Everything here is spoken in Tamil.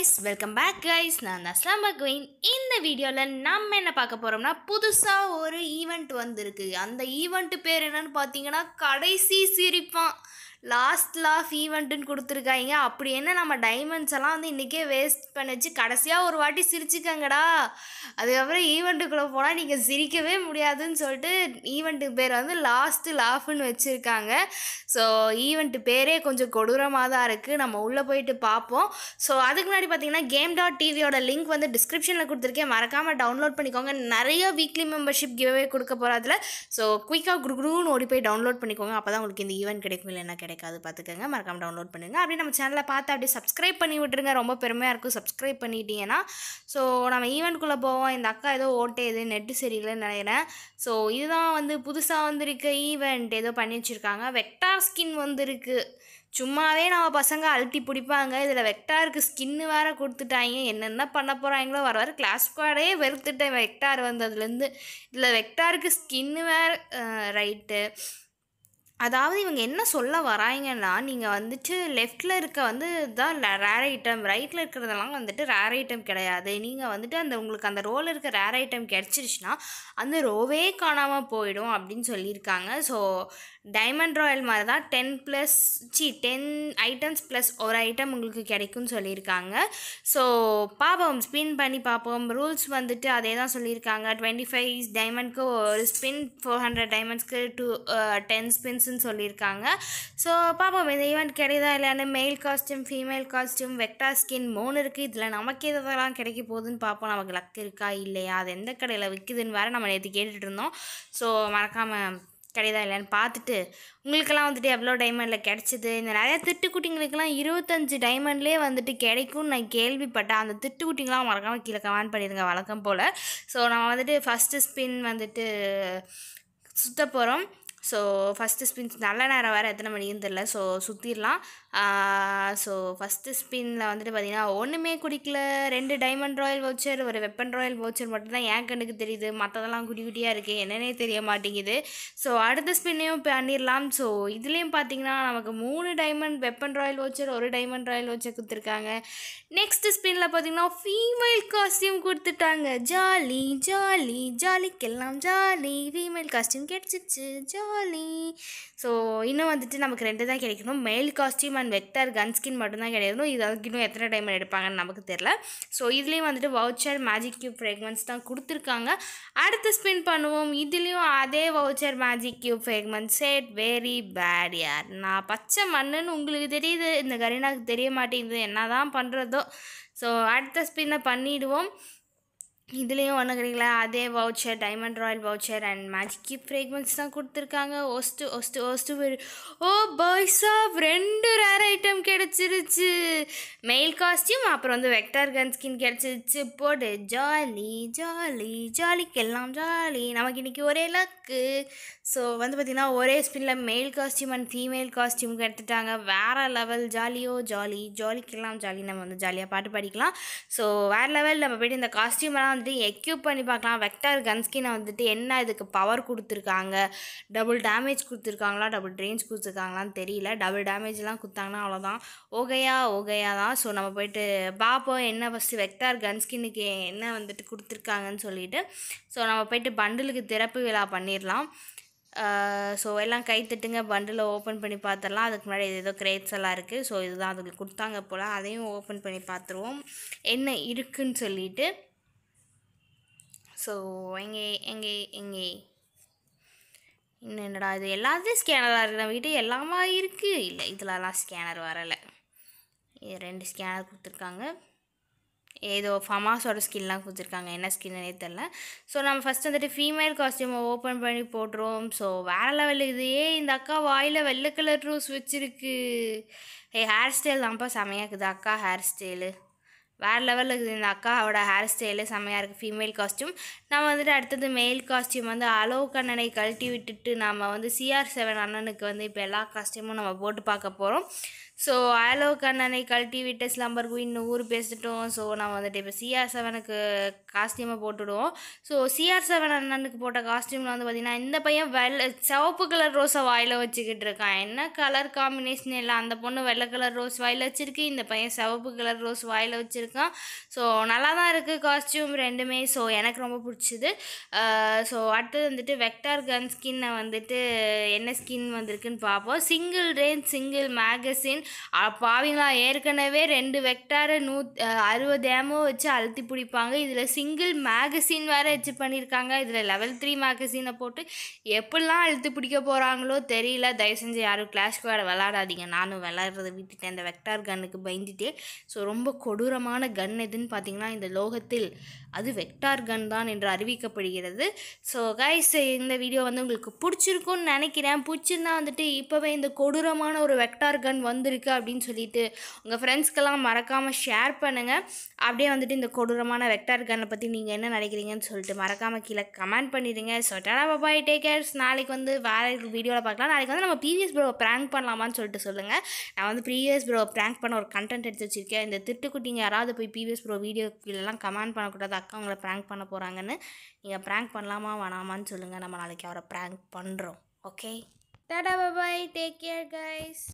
கைஸ் வெல்கம் பேக் கைஸ் நான் தான் அஸ்லாமா குயின் இந்த வீடியோவில் நம்ம என்ன பார்க்க போகிறோம்னா புதுசாக ஒரு ஈவெண்ட் வந்திருக்கு அந்த ஈவெண்ட்டு பேர் என்னன்னு பார்த்தீங்கன்னா கடைசி சிரிப்பான் லாஸ்ட் லாஃப் ஈவெண்ட்டுன்னு கொடுத்துருக்காங்க அப்படி என்ன நம்ம டைமண்ட்ஸ் எல்லாம் வந்து இன்றைக்கே வேஸ்ட் பண்ணிச்சு வச்சு கடைசியாக ஒரு வாட்டி சிரிச்சுக்கங்கடா அதுக்கப்புறம் ஈவெண்ட்டுக்குள்ளே போனால் நீங்கள் சிரிக்கவே முடியாதுன்னு சொல்லிட்டு ஈவெண்ட்டுக்கு பேர் வந்து லாஸ்ட்டு லாஃப்னு வச்சுருக்காங்க ஸோ ஈவெண்ட்டு பேரே கொஞ்சம் கொடூரமாக தான் இருக்குது நம்ம உள்ளே போயிட்டு பார்ப்போம் ஸோ அதுக்கு முன்னாடி பார்த்தீங்கன்னா கேம் டாட் டிவியோட லிங்க் வந்து டிஸ்கிரிப்ஷனில் கொடுத்துருக்கேன் மறக்காமல் டவுன்லோட் பண்ணிக்கோங்க நிறைய வீக்லி மெம்பர்ஷிப் கிவ்வே கொடுக்க போகிறதுல ஸோ குயிக்காக குடுகுடுன்னு ஓடி போய் டவுன்லோட் பண்ணிக்கோங்க அப்போ தான் உங்களுக்கு இந்த ஈவெண்ட் கிடைக்கும் இல்லைன்னா கிடைக்கும் கிடைக்காது பார்த்துக்கோங்க மறக்காமல் டவுன்லோட் பண்ணுங்கள் அப்படியே நம்ம சேனலை பார்த்து அப்படியே சப்ஸ்கிரைப் பண்ணி விட்டுருங்க ரொம்ப பெருமையாக இருக்கும் சப்ஸ்கிரைப் பண்ணிட்டீங்கன்னா ஸோ நம்ம ஈவெண்ட்குள்ளே போவோம் இந்த அக்கா ஏதோ ஓட்டே இது நெட்டு சரியில்லைன்னு நினைக்கிறேன் ஸோ இதுதான் வந்து புதுசாக வந்திருக்க ஈவெண்ட் ஏதோ பண்ணி வச்சுருக்காங்க வெக்டார் ஸ்கின் வந்திருக்கு சும்மாவே நம்ம பசங்க அழுத்தி பிடிப்பாங்க இதில் வெக்டாருக்கு ஸ்கின்னு வேறு கொடுத்துட்டாங்க என்னென்ன பண்ண போகிறாங்களோ வர வர கிளாஸ் ஸ்குவாடே வெறுத்துட்டேன் வெக்டார் வந்ததுலேருந்து இதில் வெக்டாருக்கு ஸ்கின்னு வேறு ரைட்டு அதாவது இவங்க என்ன சொல்ல வராங்கன்னா நீங்கள் வந்துட்டு லெஃப்ட்டில் இருக்க வந்து தான் ரேர் ஐட்டம் ரைட்டில் இருக்கிறதெல்லாம் வந்துட்டு ரேர் ஐட்டம் கிடையாது நீங்கள் வந்துட்டு அந்த உங்களுக்கு அந்த ரோவில் இருக்க ரேர் ஐட்டம் கிடச்சிருச்சுன்னா அந்த ரோவே காணாமல் போயிடும் அப்படின்னு சொல்லியிருக்காங்க ஸோ டைமண்ட் ராயல் மாதிரி தான் ten plus C ten items plus ஒரு ஐட்டம் உங்களுக்கு கிடைக்கும்னு சொல்லியிருக்காங்க ஸோ பார்ப்போம் ஸ்பின் பண்ணி பார்ப்போம் ரூல்ஸ் வந்துட்டு அதே தான் சொல்லியிருக்காங்க டுவெண்ட்டி ஃபைவ் டைமண்ட்க்கு ஒரு ஸ்பின் ஃபோர் ஹண்ட்ரட் டைமண்ட்ஸ்க்கு டூ டென் ஸ்பின்ஸ் காஸ்டியூம்ஸ்னு சொல்லியிருக்காங்க ஸோ பார்ப்போம் இந்த ஈவெண்ட் கிடையாதா இல்லையானு male costume female costume vector skin மூணு இருக்குது இதில் நமக்கு எதெல்லாம் கிடைக்க போகுதுன்னு பார்ப்போம் நமக்கு லக் இருக்கா இல்லையா அது எந்த கடையில் விற்குதுன்னு வேறு நம்ம நேற்று கேட்டுட்டு இருந்தோம் ஸோ மறக்காமல் கிடையாதா இல்லைன்னு பார்த்துட்டு உங்களுக்கெல்லாம் வந்துட்டு எவ்வளோ டைமண்டில் கிடச்சிது இந்த நிறையா திட்டுக்குட்டிங்களுக்கெல்லாம் இருபத்தஞ்சு டைமண்ட்லேயே வந்துட்டு கிடைக்கும்னு நான் கேள்விப்பட்டேன் அந்த திட்டுக்குட்டிங்களாம் மறக்காமல் கீழே கமெண்ட் பண்ணிடுங்க வழக்கம் போல் ஸோ நம்ம வந்துட்டு ஃபஸ்ட்டு ஸ்பின் வந்துட்டு சுத்த போகிறோம் ஸோ ஃபஸ்ட்டு ஸ்பின்ஸ் நல்ல நேரம் வேறு எத்தனை மணின்னு தெரில ஸோ சுற்றிடலாம் ஸோ ஃபஸ்ட்டு ஸ்பின்னில் வந்துட்டு பார்த்தீங்கன்னா ஒன்றுமே குடிக்கல ரெண்டு டைமண்ட் ராயல் வவுச்சர் ஒரு வெப்பன் ராயல் வவுச்சர் மட்டும்தான் ஏன் கண்ணுக்கு தெரியுது மற்றதெல்லாம் குட்டி குட்டியாக இருக்குது என்னன்னே தெரிய மாட்டேங்குது ஸோ அடுத்த ஸ்பின்னையும் பண்ணிடலாம் ஸோ இதுலேயும் பார்த்தீங்கன்னா நமக்கு மூணு டைமண்ட் வெப்பன் ராயல் வவுச்சர் ஒரு டைமண்ட் ராயல் வவுச்சர் கொடுத்துருக்காங்க நெக்ஸ்ட் ஸ்பின்னில் பார்த்தீங்கன்னா ஃபீமேல் காஸ்டியூம் கொடுத்துட்டாங்க ஜாலி ஜாலி ஜாலிக்கெல்லாம் ஜாலி ஃபீமேல் காஸ்டியூம் கிடச்சிருச்சு ஜாலி ஸோ இன்னும் வந்துட்டு நமக்கு ரெண்டு தான் கிடைக்கணும் மேல் காஸ்டியூம் அண்ட் வெக்டர் கன்ஸ்கின் மட்டும்தான் கிடையாது இது அதுக்கு இன்னும் எத்தனை டைம் எடுப்பாங்கன்னு நமக்கு தெரில ஸோ இதுலேயும் வந்துட்டு வவுச்சர் மேஜிக் கியூப் ஃப்ரேக்மெண்ட்ஸ் தான் கொடுத்துருக்காங்க அடுத்து ஸ்பின் பண்ணுவோம் இதுலேயும் அதே voucher magic cube fragment sad very bad யார் நான் பச்சை மண்ணுன்னு உங்களுக்கு தெரியுது இந்த கரீனாவுக்கு தெரிய மாட்டேங்குது என்ன தான் பண்ணுறதோ ஸோ அடுத்த ஸ்பின்னை பண்ணிவிடுவோம் இதுலேயும் ஒன்று கிடைக்கல அதே voucher diamond royal voucher and magic cube fragments தான் கொடுத்துருக்காங்க ஒஸ்ட்டு ஒஸ்ட்டு ஒஸ்ட்டு போய் ஓ பாய்ஸா ரெண்டு ரேர் ஐட்டம் கிடச்சிருச்சு மெயில் காஸ்டியூம் அப்புறம் வந்து வெக்டார் கன் ஸ்கின் கிடச்சிருச்சு போடு ஜாலி ஜாலி ஜாலிக்கு எல்லாம் ஜாலி நமக்கு இன்றைக்கி ஒரே லக்கு ஸோ வந்து பார்த்திங்கன்னா ஒரே ஸ்பின்னில் male costume and female costume எடுத்துட்டாங்க வேறு லெவல் ஜாலியோ ஜாலி ஜாலிக்கெல்லாம் ஜாலி நம்ம வந்து ஜாலியாக பாட்டு படிக்கலாம் ஸோ வேறு லெவல் நம்ம போய்ட்டு இந்த காஸ்டியூம்லாம் வந்துட்டு எக்யூப் பண்ணி பார்க்கலாம் வெக்டார் கன்ஸ்கினை வந்துட்டு என்ன இதுக்கு பவர் கொடுத்துருக்காங்க டபுள் டேமேஜ் கொடுத்துருக்காங்களா டபுள் ரேஞ்ச் கொடுத்துருக்காங்களான்னு தெரியல டபுள் டேமேஜ்லாம் கொடுத்தாங்கன்னா அவ்வளோதான் ஓகையா ஓகையா தான் ஸோ நம்ம போயிட்டு பார்ப்போம் என்ன ஃபஸ்ட்டு வெக்டார் கன்ஸ்கின்னுக்கு என்ன வந்துட்டு கொடுத்துருக்காங்கன்னு சொல்லிட்டு ஸோ நம்ம போயிட்டு பண்டிலுக்கு திறப்பு விழா பண்ணிடலாம் ஸோ எல்லாம் கை தட்டுங்க பண்டில் ஓப்பன் பண்ணி பார்த்துடலாம் அதுக்கு முன்னாடி ஏதோ கிரேட்ஸ் எல்லாம் இருக்குது ஸோ இதுதான் அதுக்கு கொடுத்தாங்க போல் அதையும் ஓப்பன் பண்ணி பார்த்துருவோம் என்ன இருக்குன்னு சொல்லிவிட்டு ஸோ எங்கே எங்கே எங்கே இன்னும் என்னடா இது எல்லாத்தையும் ஸ்கேனராக இருக்குது நம்ம வீட்டு எல்லாமா இருக்குது இல்லை இதுலலாம் ஸ்கேனர் வரலை ரெண்டு ஸ்கேனர் கொடுத்துருக்காங்க ஏதோ ஃபமாஸோட ஸ்கின்லாம் கொடுத்துருக்காங்க என்ன ஸ்கின்னே தெரில ஸோ நம்ம ஃபஸ்ட் வந்துட்டு ஃபீமேல் காஸ்டியூமை ஓப்பன் பண்ணி போட்டுருவோம் ஸோ வேறு லெவல் இது இந்த அக்கா வாயில் வெள்ளை கலர் ட்ரூஸ் வச்சுருக்கு ஏ ஹேர் ஸ்டைல் தான்ப்பா செமையாக இருக்குது அக்கா ஹேர் ஸ்டைலு வேறு லெவலில் இருக்குது இந்த அக்காவோட ஹேர் ஸ்டைலு செம்மையாக இருக்குது ஃபீமேல் காஸ்டியூம் நம்ம வந்துட்டு அடுத்தது மேல் காஸ்டியூம் வந்து அலோக் அண்ணனை கழட்டி விட்டுட்டு நம்ம வந்து சிஆர் செவன் அண்ணனுக்கு வந்து இப்போ எல்லா காஸ்டியூமும் நம்ம போட்டு பார்க்க போகிறோம் ஸோ அலோக் அண்ணனை கழட்டி விட்டு ஸ்லம்பர் குயின்னு ஊர் பேசிட்டோம் ஸோ நம்ம வந்துட்டு இப்போ சிஆர் செவனுக்கு காஸ்டியூமை போட்டுவிடுவோம் ஸோ சிஆர் செவன் அண்ணனுக்கு போட்ட காஸ்டியூமில் வந்து பார்த்திங்கன்னா இந்த பையன் வெள்ளை சிவப்பு கலர் ரோஸை வாயில் வச்சுக்கிட்டு இருக்கான் என்ன கலர் காம்பினேஷன் இல்லை அந்த பொண்ணு வெள்ளை கலர் ரோஸ் வாயில் வச்சுருக்கு இந்த பையன் சிவப்பு கலர் ரோஸ் வாயில் வச்சுருக்கு எடுத்திருக்கான் ஸோ நல்லா தான் இருக்குது காஸ்டியூம் ரெண்டுமே ஸோ எனக்கு ரொம்ப பிடிச்சிது ஸோ அடுத்தது வந்துட்டு வெக்டார் கன் ஸ்கின்னை வந்துட்டு என்ன ஸ்கின் வந்திருக்குன்னு பார்ப்போம் சிங்கிள் ரேஞ்ச் சிங்கிள் மேகசின் பாவிங்களா ஏற்கனவே ரெண்டு வெக்டாரை நூ அறுபது ஏமோ வச்சு அழுத்தி பிடிப்பாங்க இதில் சிங்கிள் மேகசின் வேறு வச்சு பண்ணியிருக்காங்க இதில் லெவல் த்ரீ மேகசினை போட்டு எப்படிலாம் அழுத்து பிடிக்க போகிறாங்களோ தெரியல தயவு செஞ்சு யாரும் கிளாஷ் வேறு விளாடாதீங்க நானும் விளாட்றத விட்டுட்டேன் அந்த வெக்டார் கன்னுக்கு பயந்துட்டே ஸோ ரொம்ப கொடூரமான முக்கியமான கன் எதுன்னு பார்த்தீங்கன்னா இந்த லோகத்தில் அது வெக்டார் கன் தான் என்று அறிவிக்கப்படுகிறது ஸோ கைஸ் இந்த வீடியோ வந்து உங்களுக்கு பிடிச்சிருக்கும்னு நினைக்கிறேன் பிடிச்சிருந்தா வந்துட்டு இப்போவே இந்த கொடூரமான ஒரு வெக்டார் கன் வந்திருக்கு அப்படின்னு சொல்லிட்டு உங்கள் ஃப்ரெண்ட்ஸ்க்கெல்லாம் மறக்காமல் ஷேர் பண்ணுங்கள் அப்படியே வந்துட்டு இந்த கொடூரமான வெக்டார் கன்னை பற்றி நீங்கள் என்ன நினைக்கிறீங்கன்னு சொல்லிட்டு மறக்காமல் கீழே கமெண்ட் பண்ணிடுங்க ஸோ டடா பாபாய் டேக் கேர்ஸ் நாளைக்கு வந்து வேறு வீடியோவில் பார்க்கலாம் நாளைக்கு வந்து நம்ம ப்ரீவியஸ் ப்ரோ ப்ராங்க் பண்ணலாமான்னு சொல்லிட்டு சொல்லுங்கள் நான் வந்து ப்ரீவியஸ் ப்ரோ ப்ராங்க் பண்ண ஒரு கண்டென்ட் எடுத்து வச்சுருக்கேன் இந்த திட்டுக்குட்டிங்க யாராவது யாராவது போய் பிவிஎஸ் ப்ரோ வீடியோ கீழெல்லாம் கமெண்ட் பண்ணக்கூடாது அக்கா உங்களை ப்ராங்க் பண்ண போகிறாங்கன்னு நீங்கள் ப்ராங்க் பண்ணலாமா வேணாமான்னு சொல்லுங்கள் நம்ம நாளைக்கு அவரை ப்ராங்க் பண்ணுறோம் okay tata bye take care guys